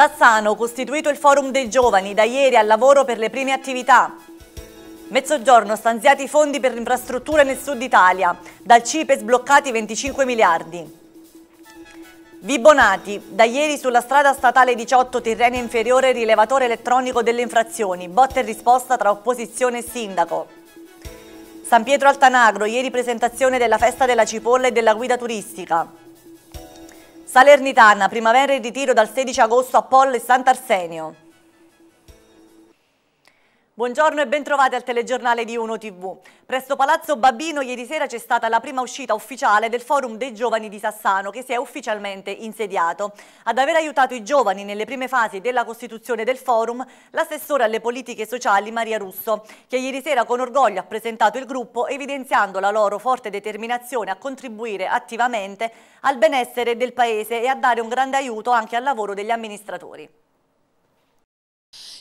Sassano, costituito il forum dei giovani, da ieri al lavoro per le prime attività. Mezzogiorno, stanziati i fondi per infrastrutture nel sud Italia, dal CIPE sbloccati 25 miliardi. Vibonati, da ieri sulla strada statale 18 Tirrenia Inferiore rilevatore elettronico delle infrazioni, botta e risposta tra opposizione e sindaco. San Pietro Altanagro, ieri presentazione della festa della cipolla e della guida turistica. Salernitana, primavera in ritiro dal 16 agosto a Polle e Sant'Arsenio. Buongiorno e bentrovati al telegiornale di Uno TV. Presso Palazzo Babino ieri sera c'è stata la prima uscita ufficiale del Forum dei Giovani di Sassano che si è ufficialmente insediato. Ad aver aiutato i giovani nelle prime fasi della costituzione del Forum, l'assessore alle politiche sociali Maria Russo, che ieri sera con orgoglio ha presentato il gruppo evidenziando la loro forte determinazione a contribuire attivamente al benessere del Paese e a dare un grande aiuto anche al lavoro degli amministratori.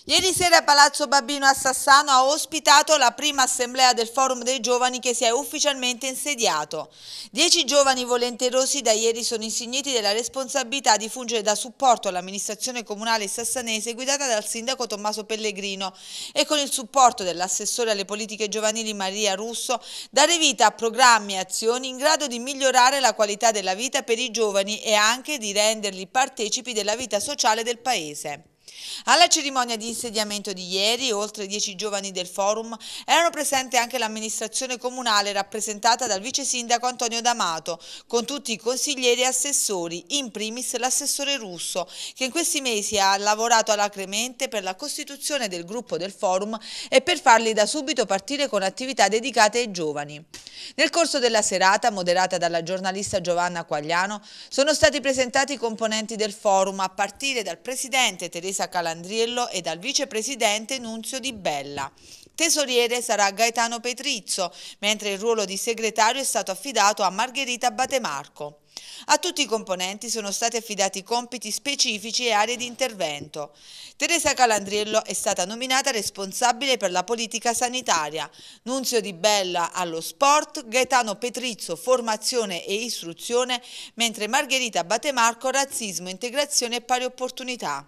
Ieri sera Palazzo Babino a Sassano ha ospitato la prima assemblea del Forum dei Giovani che si è ufficialmente insediato. Dieci giovani volenterosi da ieri sono insigniti della responsabilità di fungere da supporto all'amministrazione comunale sassanese guidata dal sindaco Tommaso Pellegrino e con il supporto dell'assessore alle politiche giovanili Maria Russo dare vita a programmi e azioni in grado di migliorare la qualità della vita per i giovani e anche di renderli partecipi della vita sociale del Paese. Alla cerimonia di insediamento di ieri, oltre dieci giovani del forum erano presenti anche l'amministrazione comunale rappresentata dal vice sindaco Antonio D'Amato, con tutti i consiglieri e assessori, in primis l'assessore russo, che in questi mesi ha lavorato alacremente per la costituzione del gruppo del forum e per farli da subito partire con attività dedicate ai giovani. Nel corso della serata, moderata dalla giornalista Giovanna Quagliano, sono stati presentati i componenti del forum a partire dal presidente Teresa Calabria Calandriello e dal vicepresidente Nunzio Di Bella. Tesoriere sarà Gaetano Petrizzo, mentre il ruolo di segretario è stato affidato a Margherita Batemarco. A tutti i componenti sono stati affidati compiti specifici e aree di intervento. Teresa Calandriello è stata nominata responsabile per la politica sanitaria, Nunzio Di Bella allo sport, Gaetano Petrizzo formazione e istruzione, mentre Margherita Batemarco razzismo, integrazione e pari opportunità.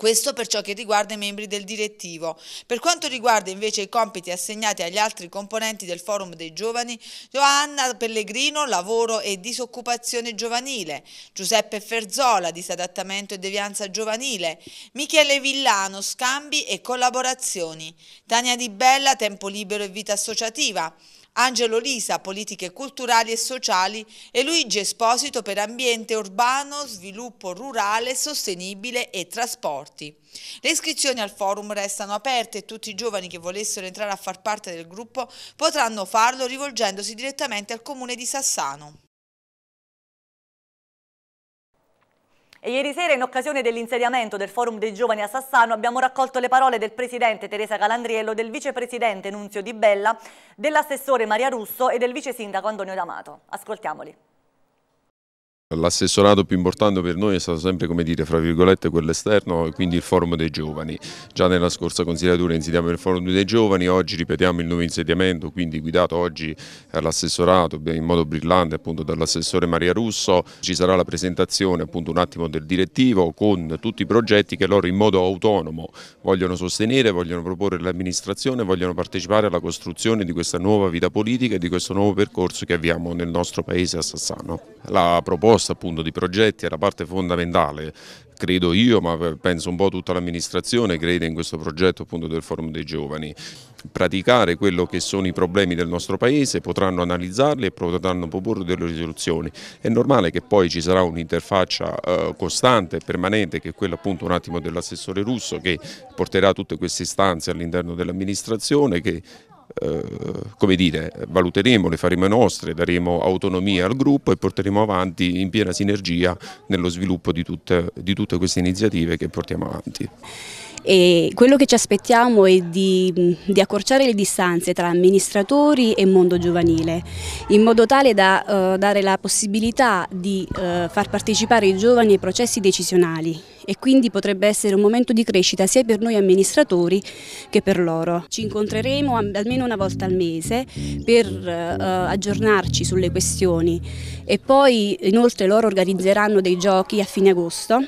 Questo per ciò che riguarda i membri del direttivo. Per quanto riguarda invece i compiti assegnati agli altri componenti del Forum dei Giovani, Joanna Pellegrino, lavoro e disoccupazione giovanile, Giuseppe Ferzola, disadattamento e devianza giovanile, Michele Villano, scambi e collaborazioni, Tania Di Bella, tempo libero e vita associativa, Angelo Lisa, politiche culturali e sociali e Luigi Esposito per ambiente urbano, sviluppo rurale, sostenibile e trasporti. Le iscrizioni al forum restano aperte e tutti i giovani che volessero entrare a far parte del gruppo potranno farlo rivolgendosi direttamente al comune di Sassano. E ieri sera, in occasione dell'insediamento del Forum dei Giovani a Sassano, abbiamo raccolto le parole del Presidente Teresa Calandriello, del Vicepresidente Nunzio Di Bella, dell'assessore Maria Russo e del Vice Sindaco Antonio D'Amato. Ascoltiamoli. L'assessorato più importante per noi è stato sempre, come dire, fra virgolette quello esterno e quindi il forum dei giovani. Già nella scorsa consigliatura insediamo il forum dei giovani, oggi ripetiamo il nuovo insediamento, quindi guidato oggi all'assessorato in modo brillante appunto dall'assessore Maria Russo. Ci sarà la presentazione appunto un attimo del direttivo con tutti i progetti che loro in modo autonomo vogliono sostenere, vogliono proporre all'amministrazione, vogliono partecipare alla costruzione di questa nuova vita politica e di questo nuovo percorso che avviamo nel nostro paese a Sassano. La proposta proposta appunto di progetti è la parte fondamentale credo io, ma penso un po' tutta l'amministrazione crede in questo progetto appunto del Forum dei Giovani. Praticare quello che sono i problemi del nostro Paese, potranno analizzarli e potranno proporre delle risoluzioni. È normale che poi ci sarà un'interfaccia eh, costante e permanente, che è quella appunto un attimo dell'assessore russo, che porterà tutte queste istanze all'interno dell'amministrazione, che eh, come dire, valuteremo, le faremo nostre, daremo autonomia al gruppo e porteremo avanti in piena sinergia nello sviluppo di tutte, di tutte queste iniziative che portiamo avanti. E quello che ci aspettiamo è di, di, accorciare le distanze tra amministratori e mondo giovanile, in modo tale da eh, dare la possibilità di eh, far partecipare i giovani ai processi decisionali e quindi potrebbe essere un momento di crescita sia per noi amministratori che per loro. Ci incontreremo almeno una volta al mese per eh, aggiornarci sulle questioni e poi inoltre loro organizzeranno dei giochi a fine agosto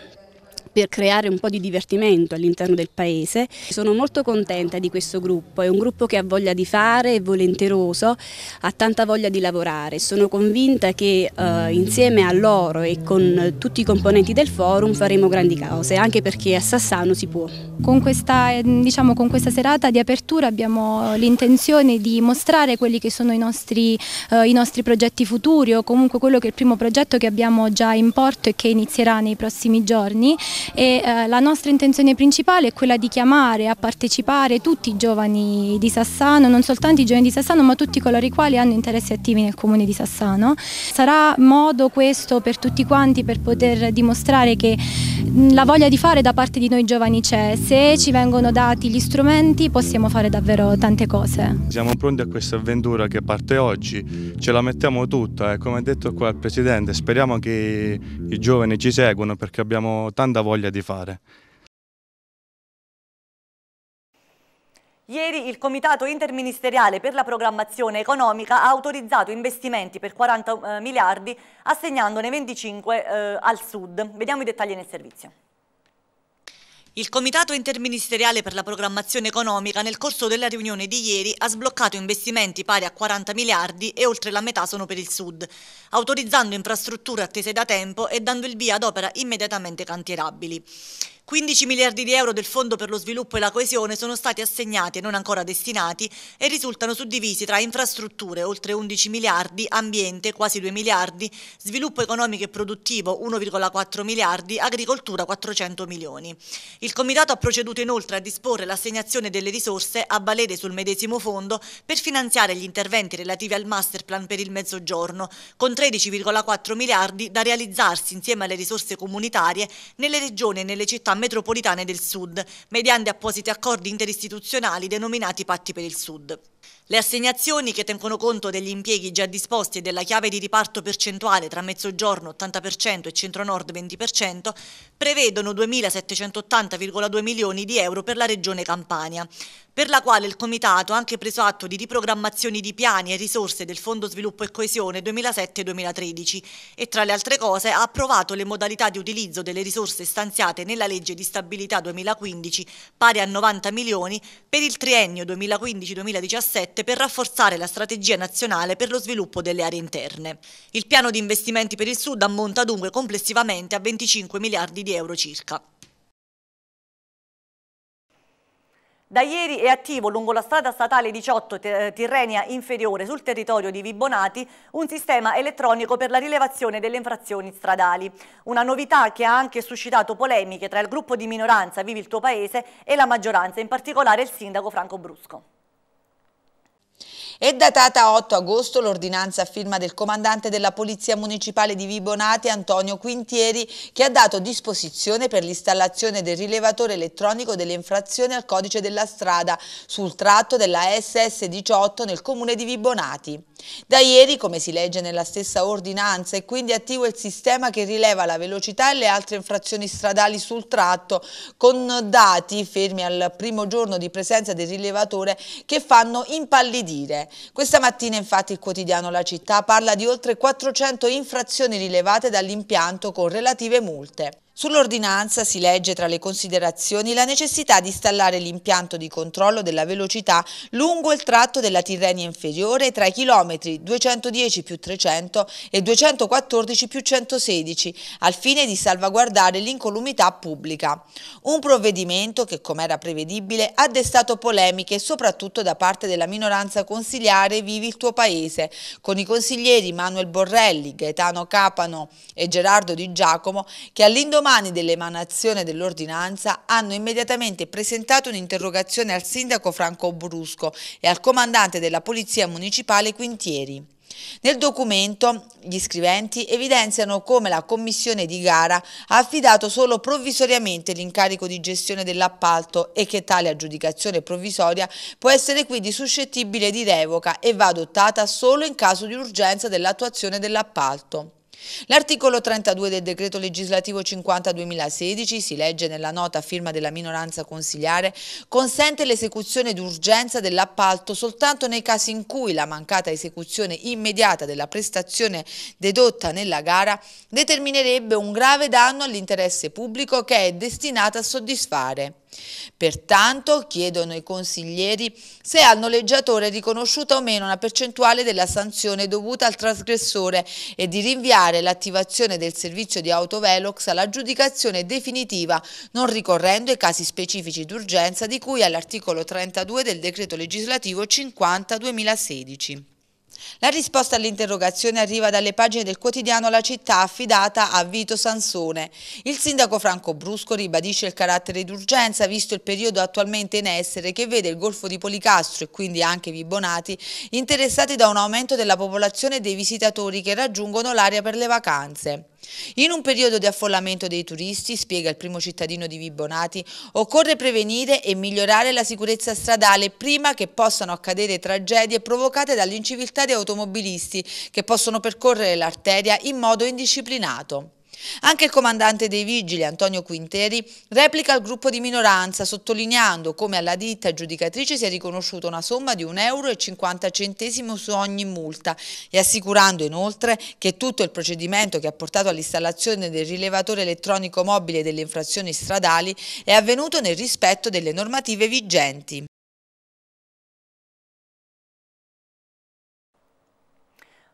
per creare un po' di divertimento all'interno del paese. Sono molto contenta di questo gruppo, è un gruppo che ha voglia di fare, è volenteroso, ha tanta voglia di lavorare. Sono convinta che eh, insieme a loro e con tutti i componenti del forum faremo grandi cose, anche perché a Sassano si può. Con questa, diciamo, con questa serata di apertura abbiamo l'intenzione di mostrare quelli che sono i nostri, eh, i nostri progetti futuri o comunque quello che è il primo progetto che abbiamo già in porto e che inizierà nei prossimi giorni e eh, la nostra intenzione principale è quella di chiamare a partecipare tutti i giovani di Sassano, non soltanto i giovani di Sassano ma tutti coloro i quali hanno interessi attivi nel comune di Sassano. Sarà modo questo per tutti quanti per poter dimostrare che mm, la voglia di fare da parte di noi giovani c'è, se ci vengono dati gli strumenti possiamo fare davvero tante cose. Siamo pronti a questa avventura che parte oggi, ce la mettiamo tutta e eh. come ha detto qua il Presidente speriamo che i giovani ci seguano perché abbiamo tanta voglia voglia di fare. Ieri il Comitato Interministeriale per la Programmazione Economica ha autorizzato investimenti per 40 eh, miliardi assegnandone 25 eh, al Sud. Vediamo i dettagli nel servizio. Il Comitato interministeriale per la programmazione economica nel corso della riunione di ieri ha sbloccato investimenti pari a 40 miliardi e oltre la metà sono per il Sud, autorizzando infrastrutture attese da tempo e dando il via ad opera immediatamente cantierabili. 15 miliardi di euro del Fondo per lo sviluppo e la coesione sono stati assegnati e non ancora destinati e risultano suddivisi tra infrastrutture, oltre 11 miliardi, ambiente, quasi 2 miliardi, sviluppo economico e produttivo, 1,4 miliardi, agricoltura, 400 milioni. Il Comitato ha proceduto inoltre a disporre l'assegnazione delle risorse a valere sul medesimo fondo per finanziare gli interventi relativi al Masterplan per il mezzogiorno, con 13,4 miliardi da realizzarsi insieme alle risorse comunitarie nelle regioni e nelle città metropolitane del Sud, mediante appositi accordi interistituzionali denominati Patti per il Sud. Le assegnazioni che tengono conto degli impieghi già disposti e della chiave di riparto percentuale tra mezzogiorno 80% e centro-nord 20% prevedono 2.780,2 milioni di euro per la regione Campania per la quale il Comitato ha anche preso atto di riprogrammazioni di piani e risorse del Fondo Sviluppo e Coesione 2007-2013 e tra le altre cose ha approvato le modalità di utilizzo delle risorse stanziate nella legge di stabilità 2015 pari a 90 milioni per il triennio 2015-2017 per rafforzare la strategia nazionale per lo sviluppo delle aree interne. Il piano di investimenti per il Sud ammonta dunque complessivamente a 25 miliardi di euro circa. Da ieri è attivo lungo la strada statale 18 eh, Tirrenia Inferiore sul territorio di Vibonati un sistema elettronico per la rilevazione delle infrazioni stradali. Una novità che ha anche suscitato polemiche tra il gruppo di minoranza Vivi il tuo paese e la maggioranza, in particolare il sindaco Franco Brusco. È datata 8 agosto l'ordinanza a firma del comandante della Polizia Municipale di Vibonati, Antonio Quintieri, che ha dato disposizione per l'installazione del rilevatore elettronico delle infrazioni al codice della strada sul tratto della SS18 nel comune di Vibonati. Da ieri, come si legge nella stessa ordinanza, è quindi attivo il sistema che rileva la velocità e le altre infrazioni stradali sul tratto con dati fermi al primo giorno di presenza del rilevatore che fanno impallidire. Questa mattina infatti il quotidiano La Città parla di oltre 400 infrazioni rilevate dall'impianto con relative multe. Sull'ordinanza si legge tra le considerazioni la necessità di installare l'impianto di controllo della velocità lungo il tratto della Tirrenia inferiore tra i chilometri 210 più 300 e 214 più 116 al fine di salvaguardare l'incolumità pubblica. Un provvedimento che, come era prevedibile, ha destato polemiche soprattutto da parte della minoranza consigliare Vivi il tuo paese, con i consiglieri Manuel Borrelli, Gaetano Capano e Gerardo Di Giacomo che all'indomani all'indomani dell'emanazione dell'ordinanza hanno immediatamente presentato un'interrogazione al sindaco Franco Brusco e al comandante della Polizia Municipale Quintieri. Nel documento gli scriventi evidenziano come la commissione di gara ha affidato solo provvisoriamente l'incarico di gestione dell'appalto e che tale aggiudicazione provvisoria può essere quindi suscettibile di revoca e va adottata solo in caso di urgenza dell'attuazione dell'appalto. L'articolo 32 del decreto legislativo 50-2016, si legge nella nota a firma della minoranza consigliare, consente l'esecuzione d'urgenza dell'appalto soltanto nei casi in cui la mancata esecuzione immediata della prestazione dedotta nella gara determinerebbe un grave danno all'interesse pubblico che è destinata a soddisfare. Pertanto chiedono i consiglieri se al noleggiatore è riconosciuta o meno una percentuale della sanzione dovuta al trasgressore e di rinviare l'attivazione del servizio di autovelox all'aggiudicazione definitiva, non ricorrendo ai casi specifici d'urgenza di cui all'articolo 32 del decreto legislativo 50 2016. La risposta all'interrogazione arriva dalle pagine del quotidiano La città affidata a Vito Sansone. Il sindaco Franco Brusco ribadisce il carattere d'urgenza visto il periodo attualmente in essere che vede il Golfo di Policastro e quindi anche Vibonati interessati da un aumento della popolazione dei visitatori che raggiungono l'area per le vacanze. In un periodo di affollamento dei turisti, spiega il primo cittadino di Vibonati, occorre prevenire e migliorare la sicurezza stradale prima che possano accadere tragedie provocate dall'inciviltà di automobilisti che possono percorrere l'arteria in modo indisciplinato. Anche il comandante dei vigili, Antonio Quinteri, replica al gruppo di minoranza sottolineando come alla ditta giudicatrice sia riconosciuta una somma di 1,50 euro su ogni multa e assicurando inoltre che tutto il procedimento che ha portato all'installazione del rilevatore elettronico mobile delle infrazioni stradali è avvenuto nel rispetto delle normative vigenti.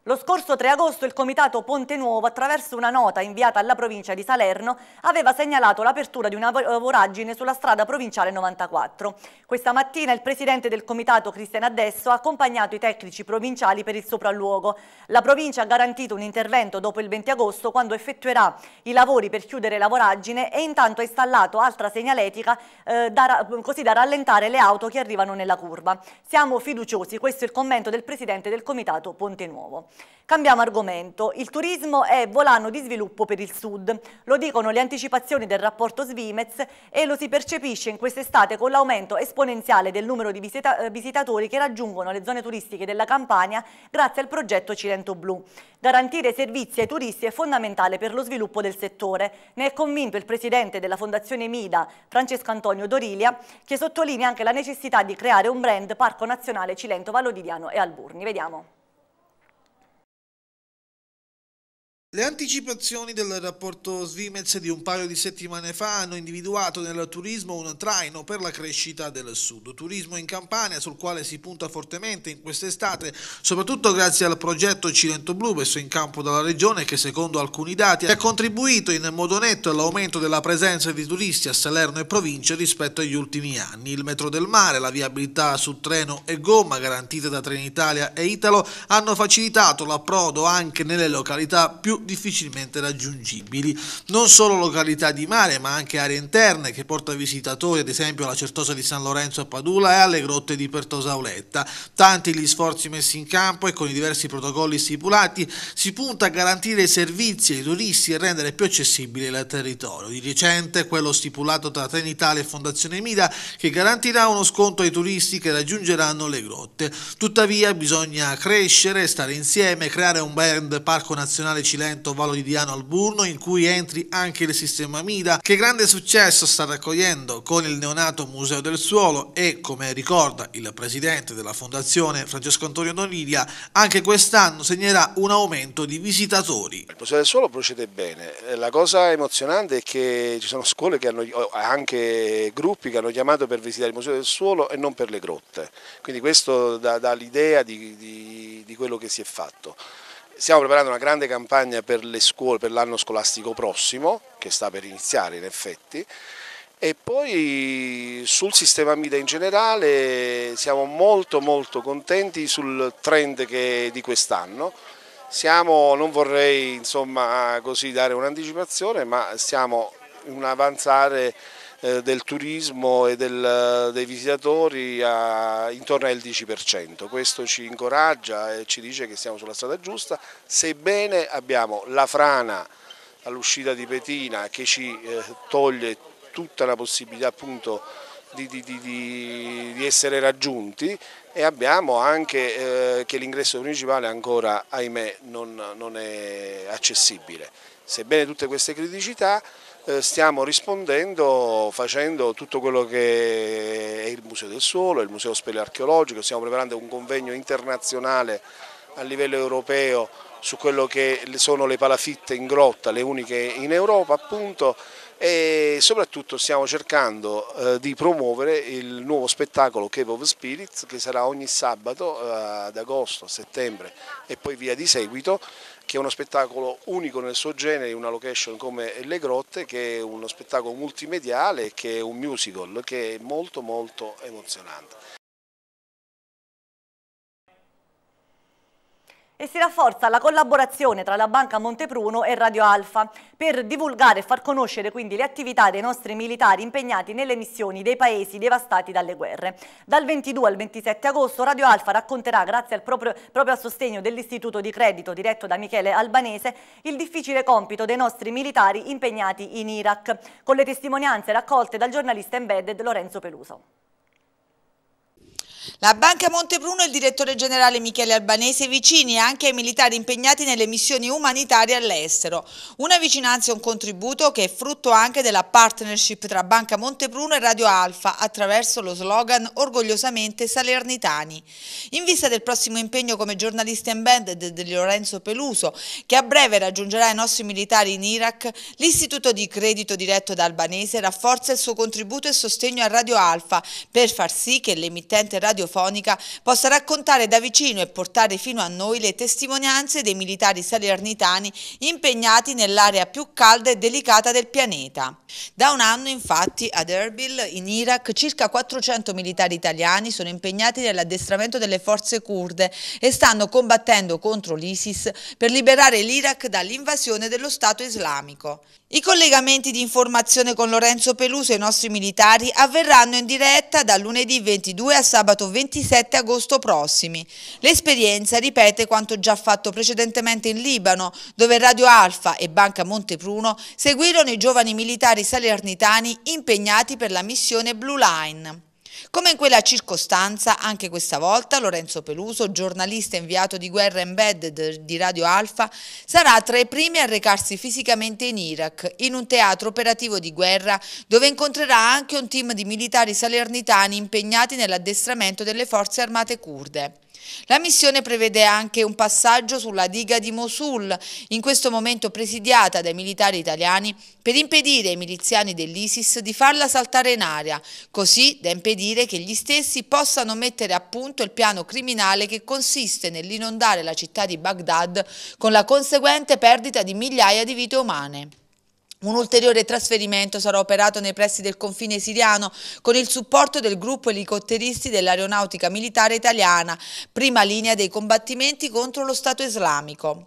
Lo scorso 3 agosto il Comitato Ponte Nuovo, attraverso una nota inviata alla provincia di Salerno, aveva segnalato l'apertura di una voragine sulla strada provinciale 94. Questa mattina il presidente del Comitato, Cristian Adesso, ha accompagnato i tecnici provinciali per il sopralluogo. La provincia ha garantito un intervento dopo il 20 agosto quando effettuerà i lavori per chiudere la voragine e intanto ha installato altra segnaletica eh, da, così da rallentare le auto che arrivano nella curva. Siamo fiduciosi, questo è il commento del presidente del Comitato Ponte Nuovo. Cambiamo argomento. Il turismo è volano di sviluppo per il Sud. Lo dicono le anticipazioni del rapporto Svimez e lo si percepisce in quest'estate con l'aumento esponenziale del numero di visita eh, visitatori che raggiungono le zone turistiche della Campania grazie al progetto Cilento Blu. Garantire servizi ai turisti è fondamentale per lo sviluppo del settore. Ne è convinto il presidente della Fondazione Mida, Francesco Antonio Dorilia, che sottolinea anche la necessità di creare un brand Parco Nazionale Cilento Vallo e Alburni. Vediamo. Le anticipazioni del rapporto Svimez di un paio di settimane fa hanno individuato nel turismo un traino per la crescita del sud. Turismo in Campania sul quale si punta fortemente in quest'estate, soprattutto grazie al progetto Cilento Blu messo in campo dalla regione che secondo alcuni dati ha contribuito in modo netto all'aumento della presenza di turisti a Salerno e provincia rispetto agli ultimi anni. Il metro del mare, la viabilità su treno e gomma garantite da Trenitalia e Italo hanno facilitato l'approdo anche nelle località più difficilmente raggiungibili. Non solo località di mare, ma anche aree interne che porta visitatori, ad esempio alla Certosa di San Lorenzo a Padula e alle grotte di Pertosa Auletta. Tanti gli sforzi messi in campo e con i diversi protocolli stipulati si punta a garantire i servizi ai turisti e rendere più accessibile il territorio. Di recente quello stipulato tra Trenitalia e Fondazione Mida che garantirà uno sconto ai turisti che raggiungeranno le grotte. Tuttavia bisogna crescere, stare insieme, creare un brand Parco Nazionale cilento evento valoridiano al Burno in cui entri anche il sistema Mida che grande successo sta raccogliendo con il neonato Museo del Suolo e come ricorda il presidente della fondazione Francesco Antonio Donilia anche quest'anno segnerà un aumento di visitatori. Il Museo del Suolo procede bene, la cosa emozionante è che ci sono scuole che hanno anche gruppi che hanno chiamato per visitare il Museo del Suolo e non per le grotte, quindi questo dà, dà l'idea di, di, di quello che si è fatto. Stiamo preparando una grande campagna per le scuole per l'anno scolastico prossimo, che sta per iniziare in effetti, e poi sul sistema MIDA in generale siamo molto molto contenti sul trend di quest'anno. Siamo, non vorrei insomma, dare un'anticipazione, ma siamo in un avanzare eh, del turismo e del, dei visitatori a, intorno al 10%. Questo ci incoraggia e ci dice che siamo sulla strada giusta, sebbene abbiamo la frana all'uscita di Petina che ci eh, toglie tutta la possibilità appunto di, di, di, di, essere raggiunti e abbiamo anche eh, che l'ingresso principale ancora ahimè non, non è accessibile. Sebbene tutte queste criticità eh, stiamo rispondendo facendo tutto quello che è il Museo del Suolo, il Museo Spelearcheologico, stiamo preparando un convegno internazionale a livello europeo su quello che sono le palafitte in grotta, le uniche in Europa appunto e soprattutto stiamo cercando eh, di promuovere il nuovo spettacolo Cave of Spirits che sarà ogni sabato eh, ad agosto, settembre e poi via di seguito che è uno spettacolo unico nel suo genere in una location come Le Grotte, che è uno spettacolo multimediale, che è un musical, che è molto molto emozionante. e si rafforza la collaborazione tra la Banca Montepruno e Radio Alfa per divulgare e far conoscere quindi le attività dei nostri militari impegnati nelle missioni dei paesi devastati dalle guerre. Dal 22 al 27 agosto Radio Alfa racconterà, grazie al proprio, proprio sostegno dell'Istituto di Credito diretto da Michele Albanese, il difficile compito dei nostri militari impegnati in Iraq, con le testimonianze raccolte dal giornalista embedded Lorenzo Peluso. La Banca Montebruno e il direttore generale Michele Albanese vicini anche ai militari impegnati nelle missioni umanitarie all'estero. Una vicinanza e un contributo che è frutto anche della partnership tra Banca Montebruno e Radio Alfa attraverso lo slogan Orgogliosamente Salernitani. In vista del prossimo impegno come giornalista embedded di Lorenzo Peluso, che a breve raggiungerà i nostri militari in Iraq, l'istituto di credito diretto da Albanese rafforza il suo contributo e sostegno a Radio Alfa per far sì che l'emittente Radio radiofonica possa raccontare da vicino e portare fino a noi le testimonianze dei militari salernitani impegnati nell'area più calda e delicata del pianeta. Da un anno infatti ad Erbil in Iraq circa 400 militari italiani sono impegnati nell'addestramento delle forze kurde e stanno combattendo contro l'ISIS per liberare l'Iraq dall'invasione dello Stato islamico. I collegamenti di informazione con Lorenzo Peluso e i nostri militari avverranno in diretta da lunedì 22 a sabato 23 27 agosto prossimi. L'esperienza ripete quanto già fatto precedentemente in Libano, dove Radio Alfa e Banca Montepruno seguirono i giovani militari salernitani impegnati per la missione Blue Line. Come in quella circostanza, anche questa volta Lorenzo Peluso, giornalista inviato di guerra embedded di Radio Alfa, sarà tra i primi a recarsi fisicamente in Iraq, in un teatro operativo di guerra dove incontrerà anche un team di militari salernitani impegnati nell'addestramento delle forze armate kurde. La missione prevede anche un passaggio sulla diga di Mosul, in questo momento presidiata dai militari italiani, per impedire ai miliziani dell'ISIS di farla saltare in aria, così da impedire che gli stessi possano mettere a punto il piano criminale che consiste nell'inondare la città di Baghdad con la conseguente perdita di migliaia di vite umane. Un ulteriore trasferimento sarà operato nei pressi del confine siriano con il supporto del gruppo elicotteristi dell'aeronautica militare italiana, prima linea dei combattimenti contro lo Stato islamico.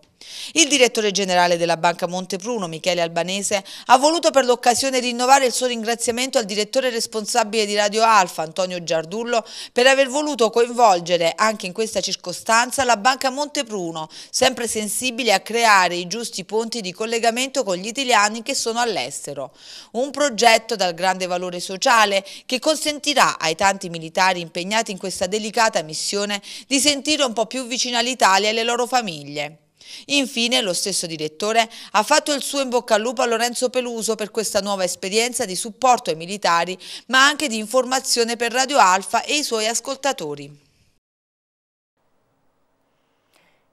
Il direttore generale della Banca Montepruno, Michele Albanese, ha voluto per l'occasione rinnovare il suo ringraziamento al direttore responsabile di Radio Alfa, Antonio Giardullo, per aver voluto coinvolgere anche in questa circostanza la Banca Montepruno, sempre sensibile a creare i giusti ponti di collegamento con gli italiani che sono all'estero. Un progetto dal grande valore sociale che consentirà ai tanti militari impegnati in questa delicata missione di sentire un po' più vicino all'Italia e alle loro famiglie. Infine, lo stesso direttore ha fatto il suo in bocca al lupo a Lorenzo Peluso per questa nuova esperienza di supporto ai militari, ma anche di informazione per Radio Alfa e i suoi ascoltatori.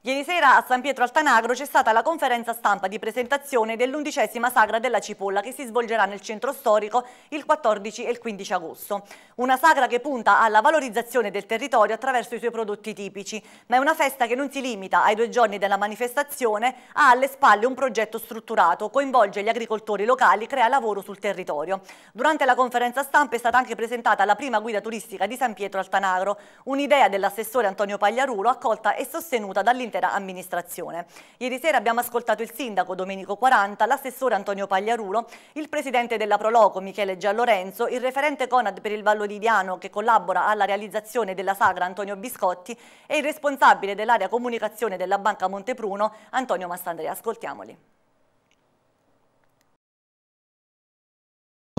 Ieri sera a San Pietro Altanagro c'è stata la conferenza stampa di presentazione dell'undicesima sagra della cipolla che si svolgerà nel centro storico il 14 e il 15 agosto. Una sagra che punta alla valorizzazione del territorio attraverso i suoi prodotti tipici, ma è una festa che non si limita ai due giorni della manifestazione, ha alle spalle un progetto strutturato, coinvolge gli agricoltori locali, crea lavoro sul territorio. Durante la conferenza stampa è stata anche presentata la prima guida turistica di San Pietro Altanagro, un'idea dell'assessore Antonio Pagliarulo accolta e sostenuta dall'interno dell'intera amministrazione. Ieri sera abbiamo ascoltato il sindaco Domenico 40, l'assessore Antonio Pagliarulo, il presidente della Proloco Michele Giallorenzo, il referente Conad per il Vallo Liviano che collabora alla realizzazione della sagra Antonio Biscotti e il responsabile dell'area comunicazione della Banca Montepruno Antonio Massandrea. Ascoltiamoli.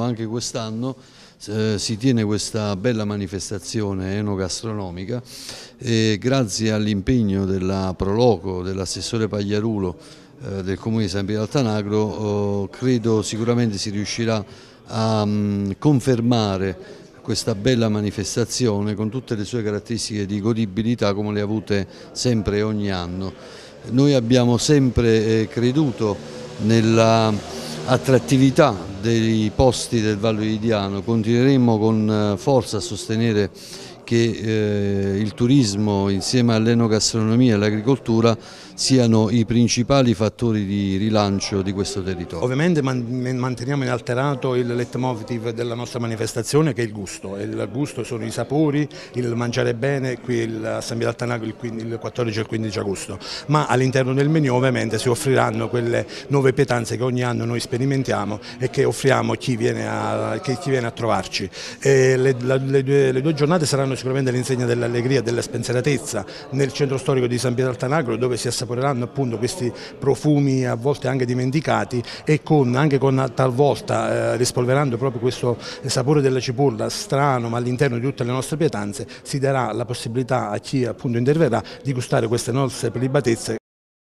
Anche quest'anno eh, si tiene questa bella manifestazione enogastronomica e grazie all'impegno della Proloco, dell'assessore Pagliarulo eh, del Comune di San Pietro Altanagro oh, credo sicuramente si riuscirà a mh, mm, confermare questa bella manifestazione con tutte le sue caratteristiche di godibilità come le ha avute sempre ogni anno. Noi abbiamo sempre eh, creduto nella attrattività dei posti del Vallo di Diano, continueremo con eh, forza a sostenere che eh, il turismo insieme all'enogastronomia e all'agricoltura siano i principali fattori di rilancio di questo territorio. Ovviamente manteniamo inalterato il leitmotiv della nostra manifestazione che è il gusto, il gusto sono i sapori, il mangiare bene qui all'Assemblea del Tanaco il 14 e il 15 agosto, ma all'interno del menu ovviamente si offriranno quelle nuove pietanze che ogni anno noi sperimentiamo e che offriamo a chi viene a, chi viene a trovarci. Le, la, le, due, le, due, giornate saranno sicuramente l'insegna dell'allegria, della spensieratezza nel centro storico di San Pietro Altanagro dove si assaporano assaporeranno appunto questi profumi a volte anche dimenticati e con, anche con talvolta eh, rispolverando proprio questo sapore della cipolla strano ma all'interno di tutte le nostre pietanze si darà la possibilità a chi appunto interverrà di gustare queste nostre prelibatezze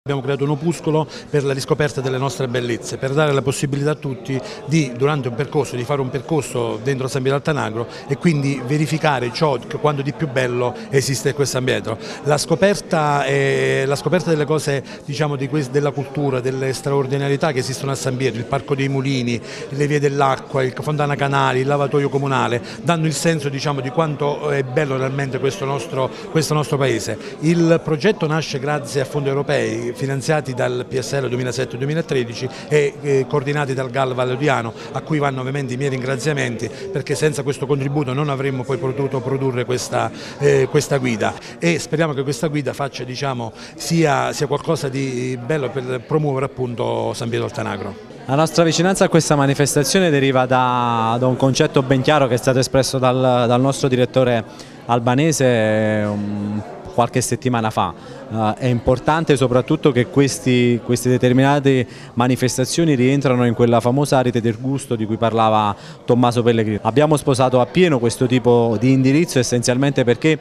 Abbiamo creato un opuscolo per la riscoperta delle nostre bellezze, per dare la possibilità a tutti di, durante un percorso, di fare un percorso dentro San Pietro Altanagro e quindi verificare ciò che quanto di più bello esiste in questo ambiente. La scoperta, è, la scoperta delle cose, diciamo, di della cultura, delle straordinarietà che esistono a San Pietro, il Parco dei Mulini, le vie dell'acqua, il Fontana Canali, il lavatoio comunale, danno il senso diciamo, di quanto eh, è bello realmente questo nostro, questo nostro paese. Il progetto nasce grazie a fondi europei, finanziati dal PSL 2007-2013 e eh, coordinati dal GAL Vallodiano a cui vanno ovviamente i miei ringraziamenti perché senza questo contributo non avremmo poi potuto produrre questa, eh, questa guida e speriamo che questa guida faccia, diciamo, sia, sia qualcosa di bello per promuovere appunto San Pietro al La nostra vicinanza a questa manifestazione deriva da, da, un concetto ben chiaro che è stato espresso dal, dal nostro direttore albanese, un qualche settimana fa. Uh, è importante soprattutto che questi, queste determinate manifestazioni rientrano in quella famosa rete del gusto di cui parlava Tommaso Pellegrini. Abbiamo sposato appieno questo tipo di indirizzo essenzialmente perché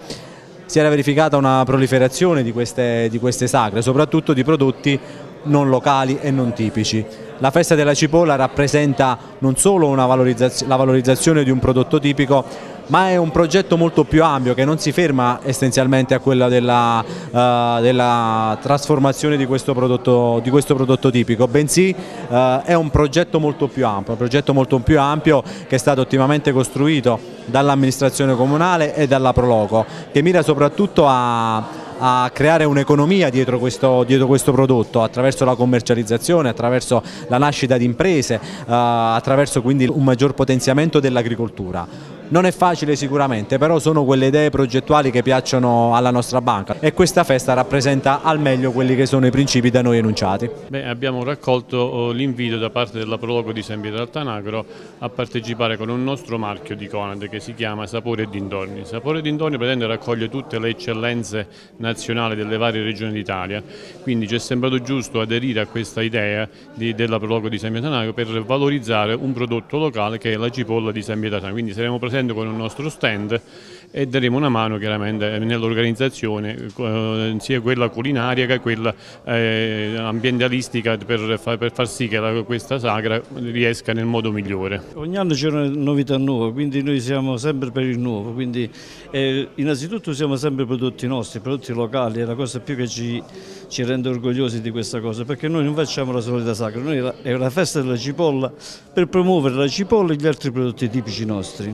si era verificata una proliferazione di queste, di queste sagre, soprattutto di prodotti non locali e non tipici. La festa della cipolla rappresenta non solo valorizzazione, la valorizzazione di un prodotto tipico, ma è un progetto molto più ampio che non si ferma essenzialmente a quella della, uh, della trasformazione di questo, prodotto, di questo prodotto tipico, bensì uh, è un progetto molto più ampio, un progetto molto più ampio che è stato ottimamente costruito dall'amministrazione comunale e dalla Proloco, che mira soprattutto a a creare un'economia dietro questo, dietro questo, prodotto attraverso la commercializzazione, attraverso la nascita di imprese, eh, attraverso quindi un maggior potenziamento dell'agricoltura. Non è facile sicuramente, però sono quelle idee progettuali che piacciono alla nostra banca e questa festa rappresenta al meglio quelli che sono i principi da noi enunciati. Beh, abbiamo raccolto oh, l'invito da parte della Prologo di San Pietro Altanagro a partecipare con un nostro marchio di Conad che si chiama Sapore d'Indorni. Sapore d'Indorni Dintorni pretende raccogliere tutte le eccellenze nazionali delle varie regioni d'Italia, quindi ci è sembrato giusto aderire a questa idea di, della Prologo di San Pietro Altanagro per valorizzare un prodotto locale che è la cipolla di San Pietro Altanagro, quindi saremo presenti partendo con il nostro stand e daremo una mano chiaramente eh, nell'organizzazione eh, eh, sia quella culinaria che quella ambientalistica per, far sì che questa sagra riesca nel modo migliore. Ogni anno c'è una novità nuova, quindi noi siamo sempre per il nuovo, quindi eh, innanzitutto usiamo sempre prodotti nostri, prodotti locali, è la cosa più che ci, ci rende orgogliosi di questa cosa, perché noi non facciamo la solita sagra, noi è la festa della cipolla per promuovere la cipolla e gli altri prodotti tipici nostri.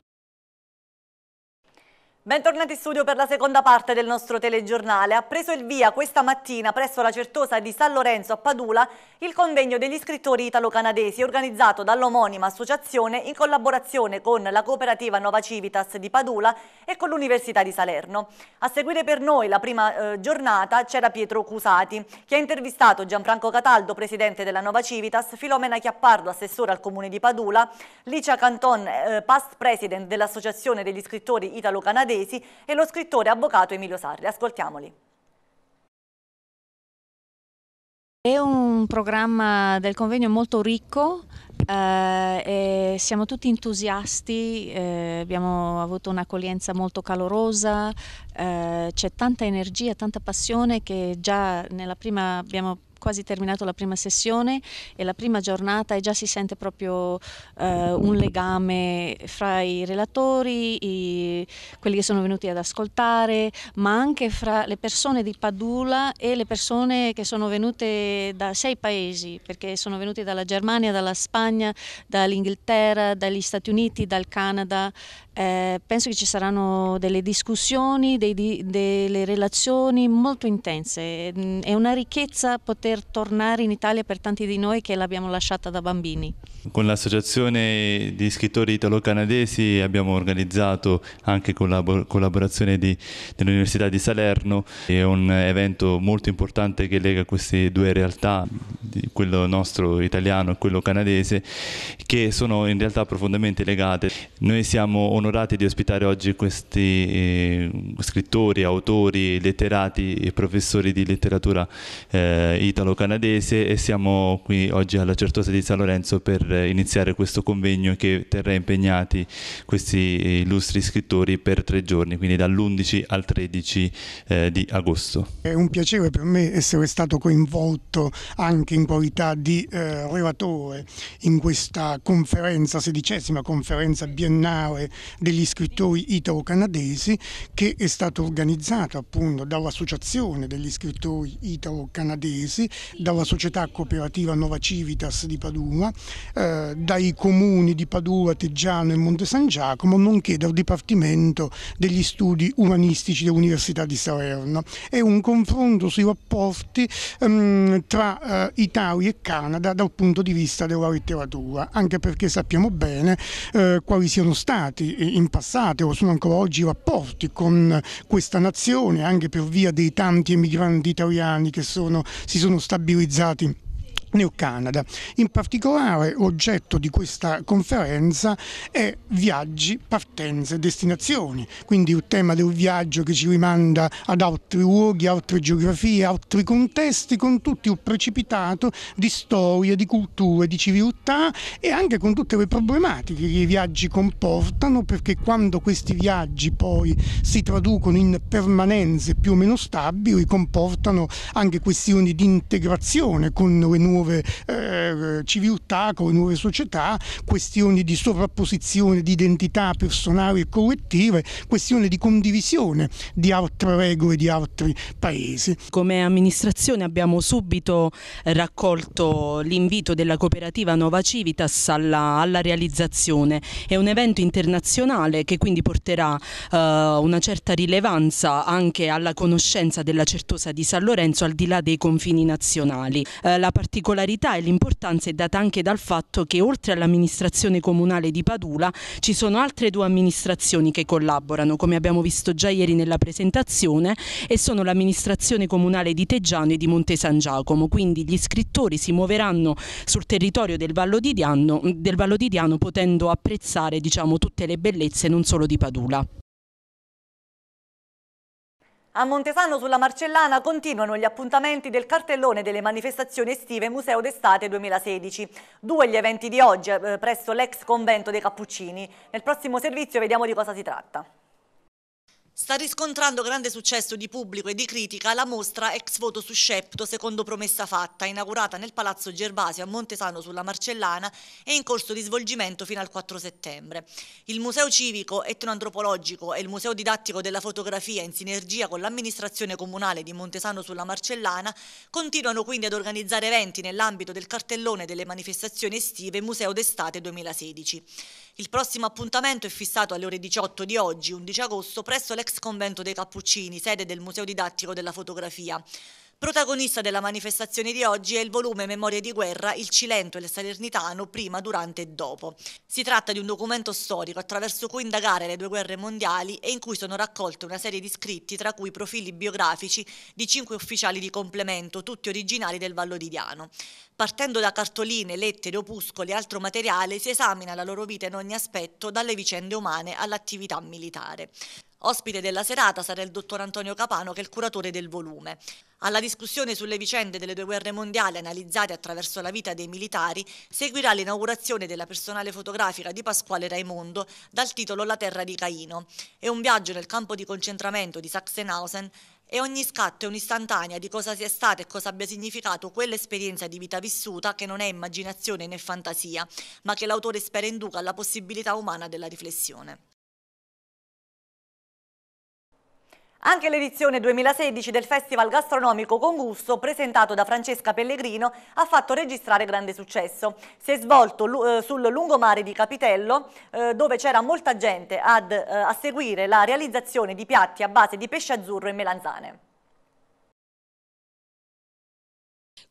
Bentornati in studio per la seconda parte del nostro telegiornale. Ha preso il via questa mattina presso la Certosa di San Lorenzo a Padula il convegno degli scrittori italo-canadesi organizzato dall'omonima associazione in collaborazione con la cooperativa Nova Civitas di Padula e con l'Università di Salerno. A seguire per noi la prima eh, giornata c'era Pietro Cusati che ha intervistato Gianfranco Cataldo, presidente della Nova Civitas, Filomena Chiappardo, assessore al comune di Padula, Licia Canton, eh, past president dell'associazione degli scrittori italo-canadesi Pavesi e lo scrittore avvocato Emilio Sarri. Ascoltiamoli. È un programma del convegno molto ricco, eh, siamo tutti entusiasti, eh, abbiamo avuto un'accoglienza molto calorosa, eh, c'è tanta energia, tanta passione che già nella prima abbiamo quasi terminato la prima sessione e la prima giornata e già si sente proprio eh, un legame fra i relatori, i, quelli che sono venuti ad ascoltare, ma anche fra le persone di Padula e le persone che sono venute da sei paesi, perché sono venuti dalla Germania, dalla Spagna, dall'Inghilterra, dagli Stati Uniti, dal Canada. Eh, penso che ci saranno delle discussioni, dei, delle relazioni molto intense, mm, è una ricchezza poter poter tornare in Italia per tanti di noi che l'abbiamo lasciata da bambini. Con l'associazione di scrittori italo-canadesi abbiamo organizzato anche con la collaborazione dell'Università di Salerno, è un evento molto importante che lega queste due realtà, quello nostro italiano e quello canadese, che sono in realtà profondamente legate. Noi siamo onorati di ospitare oggi questi eh, scrittori, autori, letterati e professori di letteratura eh, italo-canadese e siamo qui oggi alla Certosa di San Lorenzo per eh, iniziare questo convegno che terrà impegnati questi eh, illustri scrittori per tre giorni, quindi dall'11 al 13 eh, di agosto. È un piacere per me essere stato coinvolto anche in qualità di eh, relatore in questa conferenza, sedicesima conferenza biennale degli scrittori italo-canadesi che è stata organizzata appunto dall'Associazione degli scrittori italo-canadesi dalla società cooperativa Nova Civitas di Padua, eh, dai comuni di Padua, Teggiano e Monte San Giacomo, nonché dal Dipartimento degli Studi Umanistici dell'Università di Salerno. È un confronto sui rapporti ehm, tra eh, Italia e Canada dal punto di vista della letteratura, anche perché sappiamo bene eh, quali siano stati in passato o sono ancora oggi i rapporti con questa nazione, anche per via dei tanti emigranti italiani che sono, si sono stabilizzati New Canada. In particolare oggetto di questa conferenza è viaggi, partenze e destinazioni, quindi il tema del viaggio che ci rimanda ad altri luoghi, altre geografie, altri contesti, con tutto il precipitato di storie, di culture, di civiltà e anche con tutte le problematiche che i viaggi comportano, perché quando questi viaggi poi si traducono in permanenze più o meno stabili, comportano anche questioni di integrazione con le nuove nuove eh, civiltà, con le nuove società, questioni di sovrapposizione di identità personali e collettive, questioni di condivisione di altre regole di altri paesi. Come amministrazione abbiamo subito raccolto l'invito della cooperativa Nova Civitas alla, alla, realizzazione. È un evento internazionale che quindi porterà eh, una certa rilevanza anche alla conoscenza della Certosa di San Lorenzo al di là dei confini nazionali. Eh, la particolare particolarità e l'importanza è data anche dal fatto che oltre all'amministrazione comunale di Padula ci sono altre due amministrazioni che collaborano, come abbiamo visto già ieri nella presentazione, e sono l'amministrazione comunale di Teggiano e di Monte San Giacomo, quindi gli scrittori si muoveranno sul territorio del Vallo di Diano, del Vallo di Diano potendo apprezzare diciamo, tutte le bellezze non solo di Padula. A Montesano sulla Marcellana continuano gli appuntamenti del cartellone delle manifestazioni estive Museo d'Estate 2016. Due gli eventi di oggi eh, presso l'ex convento dei Cappuccini. Nel prossimo servizio vediamo di cosa si tratta. Sta riscontrando grande successo di pubblico e di critica la mostra Ex voto su Scepto, secondo promessa fatta, inaugurata nel Palazzo Gervasio a Montesano sulla Marcellana e in corso di svolgimento fino al 4 settembre. Il Museo Civico, Etnoantropologico e il Museo Didattico della Fotografia, in sinergia con l'amministrazione comunale di Montesano sulla Marcellana, continuano quindi ad organizzare eventi nell'ambito del cartellone delle manifestazioni estive Museo d'estate 2016. Il prossimo appuntamento è fissato alle ore 18 di oggi, 11 agosto, presso l'ex convento dei Cappuccini, sede del Museo Didattico della Fotografia. Protagonista della manifestazione di oggi è il volume Memorie di guerra Il Cilento e il Salernitano prima, durante e dopo. Si tratta di un documento storico attraverso cui indagare le due guerre mondiali e in cui sono raccolte una serie di scritti tra cui profili biografici di cinque ufficiali di complemento, tutti originali del Vallo di Diano. Partendo da cartoline, lettere, opuscoli e altro materiale si esamina la loro vita in ogni aspetto, dalle vicende umane all'attività militare. Ospite della serata sarà il dottor Antonio Capano, che è il curatore del volume. Alla discussione sulle vicende delle due guerre mondiali analizzate attraverso la vita dei militari seguirà l'inaugurazione della personale fotografica di Pasquale Raimondo dal titolo La terra di Caino È un viaggio nel campo di concentramento di Sachsenhausen e ogni scatto è un'istantanea di cosa sia stata e cosa abbia significato quell'esperienza di vita vissuta che non è immaginazione né fantasia, ma che l'autore spera induca alla possibilità umana della riflessione. Anche l'edizione 2016 del Festival Gastronomico con Gusto, presentato da Francesca Pellegrino, ha fatto registrare grande successo. Si è svolto eh, sul lungomare di Capitello, eh, dove c'era molta gente ad, eh, a seguire la realizzazione di piatti a base di pesce azzurro e melanzane.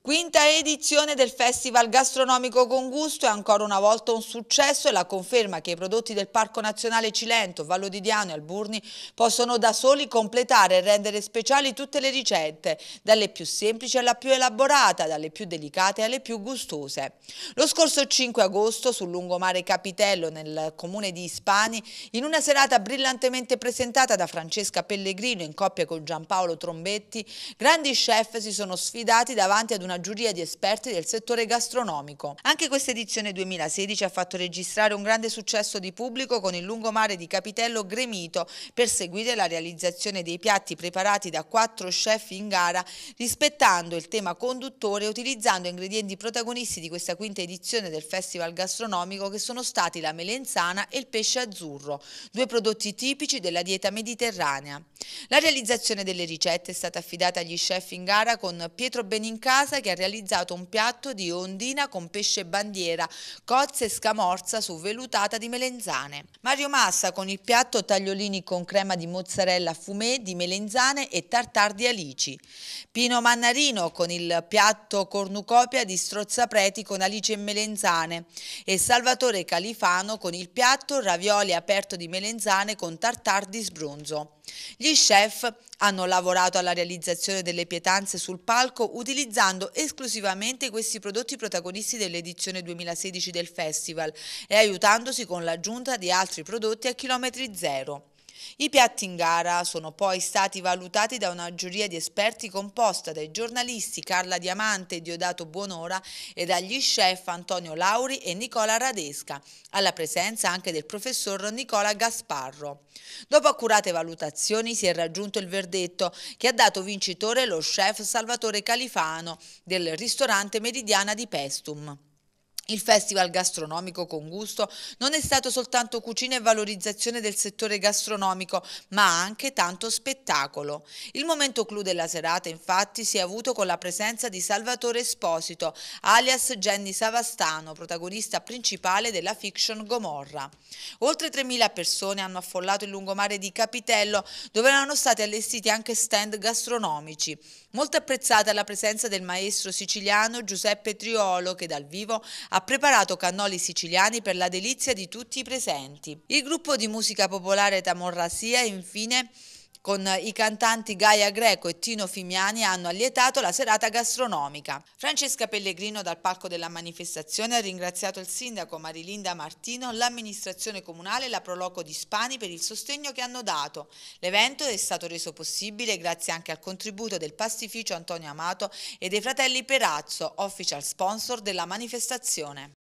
Quinta edizione del Festival Gastronomico con Gusto è ancora una volta un successo e la conferma che i prodotti del Parco Nazionale Cilento, Vallo di Diano e Alburni possono da soli completare e rendere speciali tutte le ricette, dalle più semplici alla più elaborata, dalle più delicate alle più gustose. Lo scorso 5 agosto sul lungomare Capitello nel comune di Ispani, in una serata brillantemente presentata da Francesca Pellegrino in coppia con Giampaolo Trombetti, grandi chef si sono sfidati davanti ad una una giuria di esperti del settore gastronomico. Anche questa edizione 2016 ha fatto registrare un grande successo di pubblico con il lungomare di Capitello gremito per seguire la realizzazione dei piatti preparati da quattro chef in gara rispettando il tema conduttore utilizzando ingredienti protagonisti di questa quinta edizione del Festival Gastronomico che sono stati la melenzana e il pesce azzurro, due prodotti tipici della dieta mediterranea. La realizzazione delle ricette è stata affidata agli chef in gara con Pietro Benincasa che ha realizzato un piatto di ondina con pesce bandiera, cozze e scamorza su vellutata di melenzane. Mario Massa con il piatto tagliolini con crema di mozzarella fumé di melenzane e tartar di alici. Pino Mannarino con il piatto cornucopia di strozzapreti con alici e melenzane e Salvatore Califano con il piatto ravioli aperto di melenzane con tartar di sbronzo. Gli chef hanno lavorato alla realizzazione delle pietanze sul palco utilizzando esclusivamente questi prodotti protagonisti dell'edizione 2016 del festival e aiutandosi con l'aggiunta di altri prodotti a chilometri zero. I piatti in gara sono poi stati valutati da una giuria di esperti composta dai giornalisti Carla Diamante e Diodato Buonora e dagli chef Antonio Lauri e Nicola Radesca, alla presenza anche del professor Nicola Gasparro. Dopo accurate valutazioni si è raggiunto il verdetto che ha dato vincitore lo chef Salvatore Califano del ristorante Meridiana di Pestum. Il festival gastronomico con gusto non è stato soltanto cucina e valorizzazione del settore gastronomico, ma anche tanto spettacolo. Il momento clou della serata infatti si è avuto con la presenza di Salvatore Esposito, alias Jenny Savastano, protagonista principale della fiction Gomorra. Oltre 3.000 persone hanno affollato il lungomare di Capitello, dove erano stati allestiti anche stand gastronomici. Molto apprezzata la presenza del maestro siciliano Giuseppe Triolo che dal vivo ha preparato cannoli siciliani per la delizia di tutti i presenti. Il gruppo di musica popolare Tamorrasia infine con i cantanti Gaia Greco e Tino Fimiani hanno allietato la serata gastronomica. Francesca Pellegrino dal palco della manifestazione ha ringraziato il sindaco Marilinda Martino, l'amministrazione comunale e la Proloco di Spani per il sostegno che hanno dato. L'evento è stato reso possibile grazie anche al contributo del pastificio Antonio Amato e dei fratelli Perazzo, official sponsor della manifestazione.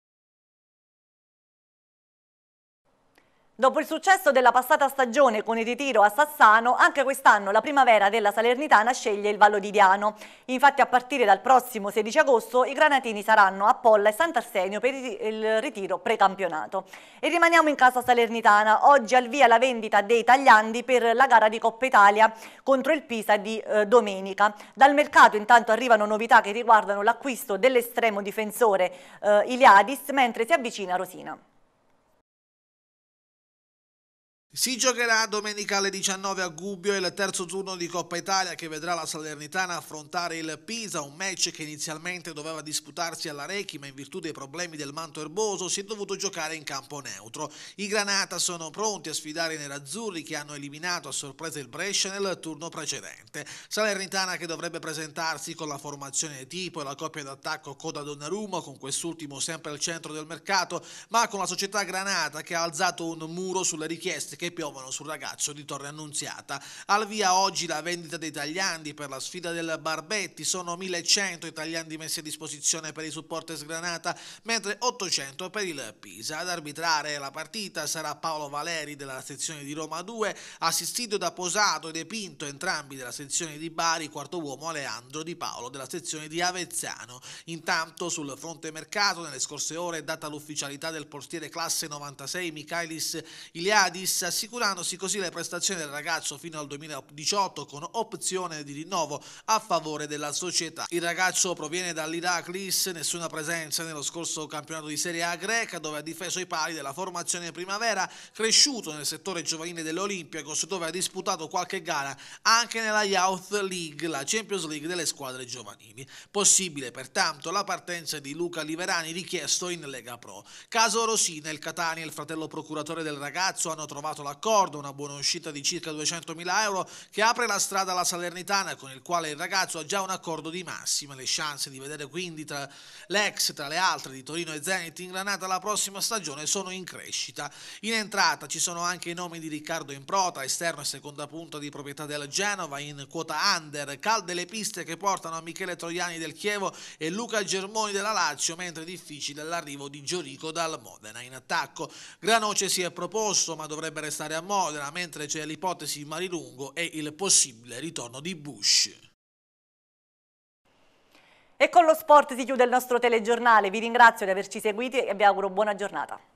Dopo il successo della passata stagione con il ritiro a Sassano, anche quest'anno la primavera della Salernitana sceglie il Vallo di Diano. Infatti a partire dal prossimo 16 agosto i granatini saranno a Polla e Sant'Arsenio per il ritiro precampionato. E rimaniamo in casa Salernitana, oggi al via la vendita dei tagliandi per la gara di Coppa Italia contro il Pisa di eh, domenica. Dal mercato intanto arrivano novità che riguardano l'acquisto dell'estremo difensore eh, Iliadis mentre si avvicina Rosina. Si giocherà domenica alle 19 a Gubbio il terzo turno di Coppa Italia che vedrà la Salernitana affrontare il Pisa, un match che inizialmente doveva disputarsi alla Rechi ma in virtù dei problemi del manto erboso si è dovuto giocare in campo neutro. I Granata sono pronti a sfidare i nerazzurri che hanno eliminato a sorpresa il Brescia nel turno precedente. Salernitana che dovrebbe presentarsi con la formazione tipo e la coppia d'attacco Coda Donnarumma con quest'ultimo sempre al centro del mercato ma con la società Granata che ha alzato un muro sulle richieste che che piovono sul ragazzo di Torre Annunziata. Al via oggi la vendita dei tagliandi per la sfida del Barbetti, sono 1100 i tagliandi messi a disposizione per il supporto Sgranata, mentre 800 per il Pisa. Ad arbitrare la partita sarà Paolo Valeri della sezione di Roma 2, assistito da Posato e Depinto, entrambi della sezione di Bari, quarto uomo Aleandro Di Paolo della sezione di Avezzano. Intanto sul fronte mercato nelle scorse ore data l'ufficialità del portiere classe 96 Michaelis Iliadis, assicurandosi così le prestazioni del ragazzo fino al 2018 con opzione di rinnovo a favore della società. Il ragazzo proviene dall'Iraklis, nessuna presenza nello scorso campionato di Serie A greca dove ha difeso i pali della formazione primavera, cresciuto nel settore giovanile dell'Olympiakos dove ha disputato qualche gara anche nella Youth League, la Champions League delle squadre giovanili. Possibile pertanto la partenza di Luca Liverani richiesto in Lega Pro. Caso Rosina, il Catania e il fratello procuratore del ragazzo hanno trovato firmato l'accordo, una buona uscita di circa 200.000 euro che apre la strada alla Salernitana con il quale il ragazzo ha già un accordo di massima. Le chance di vedere quindi tra l'ex tra le altre di Torino e Zenit in Granata la prossima stagione sono in crescita. In entrata ci sono anche i nomi di Riccardo Improta, esterno e seconda punta di proprietà del Genova in quota under, calde le piste che portano a Michele Troiani del Chievo e Luca Germoni della Lazio, mentre difficile l'arrivo di Giorico dal Modena in attacco. Granoce si è proposto ma dovrebbe restare a Modena, mentre c'è l'ipotesi di Marilungo e il possibile ritorno di Bush. E con lo sport si chiude il nostro telegiornale. Vi ringrazio di averci seguiti e vi auguro buona giornata.